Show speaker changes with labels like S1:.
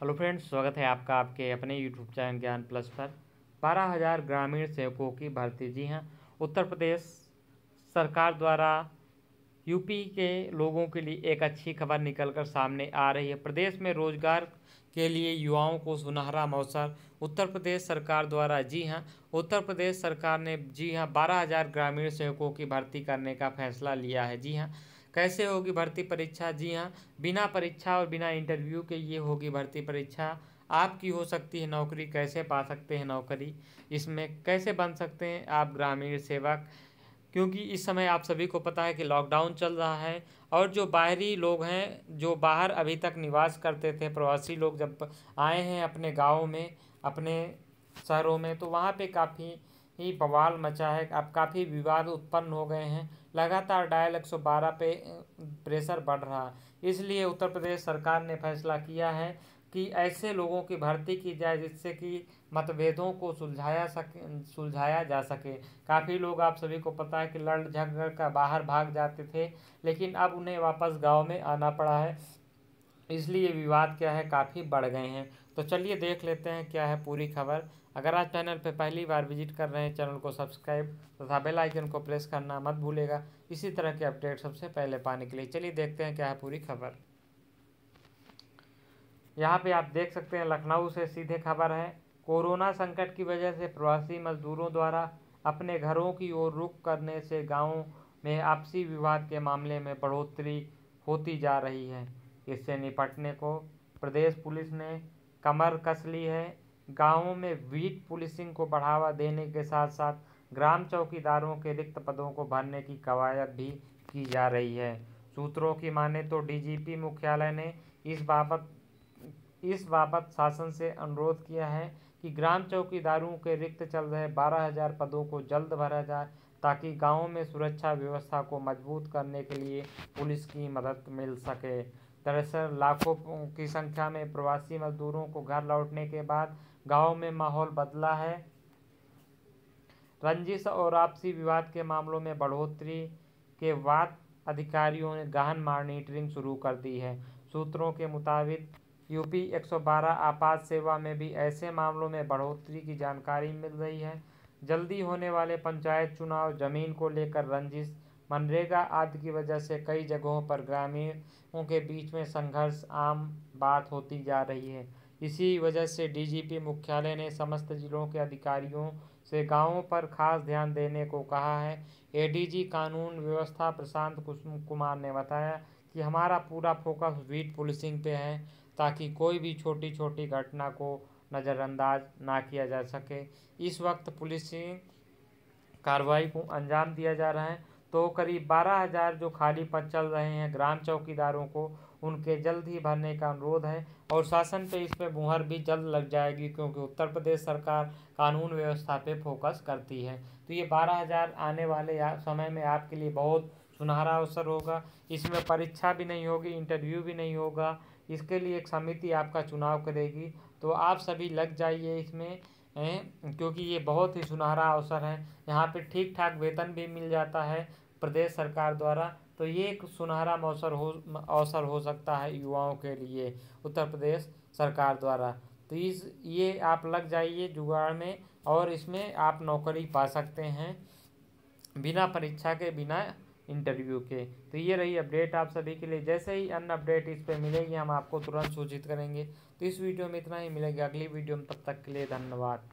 S1: hello friends स्वागत है आपका आपके अपने यूट्यूब चैनल ज्ञान प्लस पर बारह हज़ार ग्रामीण सेवकों की भर्ती जी हाँ उत्तर प्रदेश सरकार द्वारा यूपी के लोगों के लिए एक अच्छी खबर निकलकर सामने आ रही है प्रदेश में रोजगार के लिए युवाओं को सुनहरा मौसर उत्तर प्रदेश सरकार द्वारा जी हाँ उत्तर प्रदेश सरकार ने जी हाँ बारह हज़ार ग्रामीण सेवकों की भर्ती करने का फैसला लिया है जी हाँ कैसे होगी भर्ती परीक्षा जी हाँ बिना परीक्षा और बिना इंटरव्यू के ये होगी भर्ती परीक्षा आपकी हो सकती है नौकरी कैसे पा सकते हैं नौकरी इसमें कैसे बन सकते हैं आप ग्रामीण सेवक क्योंकि इस समय आप सभी को पता है कि लॉकडाउन चल रहा है और जो बाहरी लोग हैं जो बाहर अभी तक निवास करते थे प्रवासी लोग जब आए हैं अपने गाँव में अपने शहरों में तो वहाँ पे काफ़ी ही बवाल मचा है अब काफ़ी विवाद उत्पन्न हो गए हैं लगातार डायल 112 पे प्रेशर बढ़ रहा इसलिए उत्तर प्रदेश सरकार ने फैसला किया है कि ऐसे लोगों की भर्ती की जाए जिससे कि मतभेदों को सुलझाया सके सुलझाया जा सके काफ़ी लोग आप सभी को पता है कि लड़ झगड़ कर बाहर भाग जाते थे लेकिन अब उन्हें वापस गांव में आना पड़ा है इसलिए विवाद क्या है काफ़ी बढ़ गए हैं तो चलिए देख लेते हैं क्या है पूरी खबर अगर आप चैनल पर पहली बार विजिट कर रहे हैं चैनल को सब्सक्राइब तथा बेल आइकन को प्रेस करना मत भूलेगा इसी तरह के अपडेट सबसे पहले पाने के लिए चलिए देखते हैं क्या है पूरी खबर यहाँ पे आप देख सकते हैं लखनऊ से सीधे खबर है कोरोना संकट की वजह से प्रवासी मजदूरों द्वारा अपने घरों की ओर रुख करने से गाँव में आपसी विवाद के मामले में बढ़ोतरी होती जा रही है इससे निपटने को प्रदेश पुलिस ने कमर कस ली है गांवों में वीट पुलिसिंग को बढ़ावा देने के साथ साथ ग्राम चौकीदारों के रिक्त पदों को भरने की कवायद भी की जा रही है सूत्रों की माने तो डीजीपी मुख्यालय ने इस बाबत इस बाबत शासन से अनुरोध किया है कि ग्राम चौकीदारों के रिक्त चल रहे बारह हजार पदों को जल्द भरा जाए ताकि गाँव में सुरक्षा व्यवस्था को मजबूत करने के लिए पुलिस की मदद मिल सके दरअसल लाखों की संख्या में प्रवासी मजदूरों को घर लौटने के बाद गाँव में माहौल बदला है रंजिश और आपसी विवाद के मामलों में बढ़ोतरी के बाद अधिकारियों ने गहन मॉनिटरिंग शुरू कर दी है सूत्रों के मुताबिक यूपी 112 आपात सेवा में भी ऐसे मामलों में बढ़ोतरी की जानकारी मिल रही है जल्दी होने वाले पंचायत चुनाव जमीन को लेकर रंजिश मनरेगा आदि की वजह से कई जगहों पर ग्रामीणों के बीच में संघर्ष आम बात होती जा रही है इसी वजह से डीजीपी मुख्यालय ने समस्त जिलों के अधिकारियों से गांवों पर खास ध्यान देने को कहा है एडीजी कानून व्यवस्था प्रशांत कुमार ने बताया कि हमारा पूरा फोकस बीट पुलिसिंग पे है ताकि कोई भी छोटी छोटी घटना को नज़रअंदाज ना किया जा सके इस वक्त पुलिसिंग कार्रवाई को अंजाम दिया जा रहा है तो करीब बारह हजार जो खाली पद चल रहे हैं ग्राम चौकीदारों को उनके जल्द ही भरने का अनुरोध है और शासन पे इस पे मुहर भी जल्द लग जाएगी क्योंकि उत्तर प्रदेश सरकार कानून व्यवस्था पे फोकस करती है तो ये बारह हजार आने वाले समय में आपके लिए बहुत सुनहरा अवसर होगा इसमें परीक्षा भी नहीं होगी इंटरव्यू भी नहीं होगा इसके लिए एक समिति आपका चुनाव करेगी तो आप सभी लग जाइए इसमें क्योंकि ये बहुत ही सुनहरा अवसर है यहाँ पे ठीक ठाक वेतन भी मिल जाता है प्रदेश सरकार द्वारा तो ये एक सुनहरा अवसर हो अवसर हो सकता है युवाओं के लिए उत्तर प्रदेश सरकार द्वारा तो इस ये आप लग जाइए जुगाड़ में और इसमें आप नौकरी पा सकते हैं बिना परीक्षा के बिना इंटरव्यू के तो ये रही अपडेट आप सभी के लिए जैसे ही अन्य अपडेट इस पर मिलेगी हम आपको तुरंत सूचित करेंगे तो इस वीडियो में इतना ही मिलेगा अगली वीडियो में तब तक के लिए धन्यवाद